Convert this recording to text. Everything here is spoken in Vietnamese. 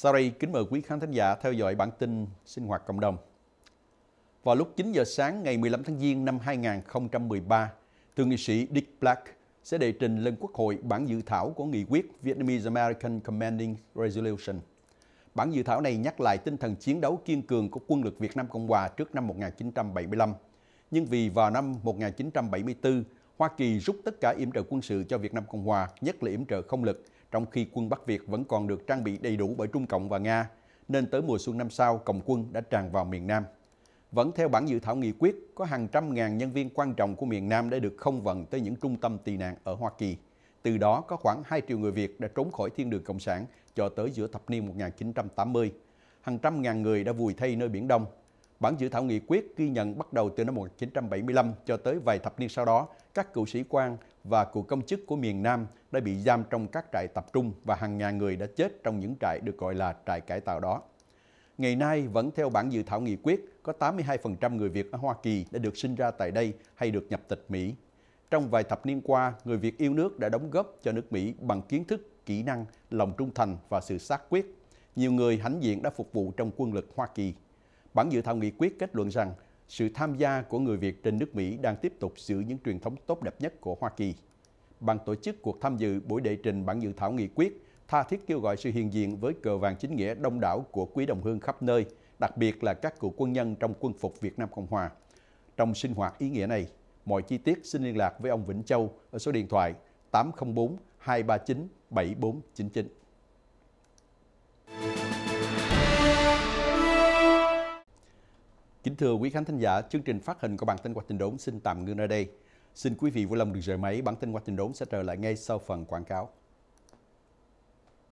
Sau đây kính mời quý khán thính giả theo dõi bản tin sinh hoạt cộng đồng. Vào lúc 9 giờ sáng ngày 15 tháng Giêng năm 2013, Thượng nghị sĩ Dick Black sẽ đệ trình lên Quốc hội bản dự thảo của nghị quyết Vietnamese American Commanding Resolution. Bản dự thảo này nhắc lại tinh thần chiến đấu kiên cường của quân lực Việt Nam Cộng Hòa trước năm 1975. Nhưng vì vào năm 1974, Hoa Kỳ rút tất cả yểm trợ quân sự cho Việt Nam Cộng Hòa, nhất là yểm trợ không lực, trong khi quân Bắc Việt vẫn còn được trang bị đầy đủ bởi Trung Cộng và Nga, nên tới mùa xuân năm sau, Cộng quân đã tràn vào miền Nam. Vẫn theo bản dự thảo nghị quyết, có hàng trăm ngàn nhân viên quan trọng của miền Nam đã được không vận tới những trung tâm tị nạn ở Hoa Kỳ. Từ đó có khoảng 2 triệu người Việt đã trốn khỏi thiên đường Cộng sản cho tới giữa thập niên 1980. Hàng trăm ngàn người đã vùi thay nơi Biển Đông, Bản dự thảo nghị quyết ghi nhận bắt đầu từ năm 1975 cho tới vài thập niên sau đó, các cựu sĩ quan và cựu công chức của miền Nam đã bị giam trong các trại tập trung và hàng ngàn người đã chết trong những trại được gọi là trại cải tạo đó. Ngày nay, vẫn theo bản dự thảo nghị quyết, có 82% người Việt ở Hoa Kỳ đã được sinh ra tại đây hay được nhập tịch Mỹ. Trong vài thập niên qua, người Việt yêu nước đã đóng góp cho nước Mỹ bằng kiến thức, kỹ năng, lòng trung thành và sự xác quyết. Nhiều người hãnh diện đã phục vụ trong quân lực Hoa Kỳ Bản dự thảo nghị quyết kết luận rằng sự tham gia của người Việt trên nước Mỹ đang tiếp tục giữ những truyền thống tốt đẹp nhất của Hoa Kỳ. Ban tổ chức cuộc tham dự buổi đệ trình bản dự thảo nghị quyết tha thiết kêu gọi sự hiện diện với cờ vàng chính nghĩa đông đảo của quý đồng hương khắp nơi, đặc biệt là các cựu quân nhân trong quân phục Việt Nam Cộng Hòa. Trong sinh hoạt ý nghĩa này, mọi chi tiết xin liên lạc với ông Vĩnh Châu ở số điện thoại 804 239 7499. Kính thưa quý khán thính giả, chương trình phát hình của bản tin qua tin đốn xin tạm ngưng ở đây. Xin quý vị vui lòng được rời máy, bản tin qua tin đốn sẽ trở lại ngay sau phần quảng cáo.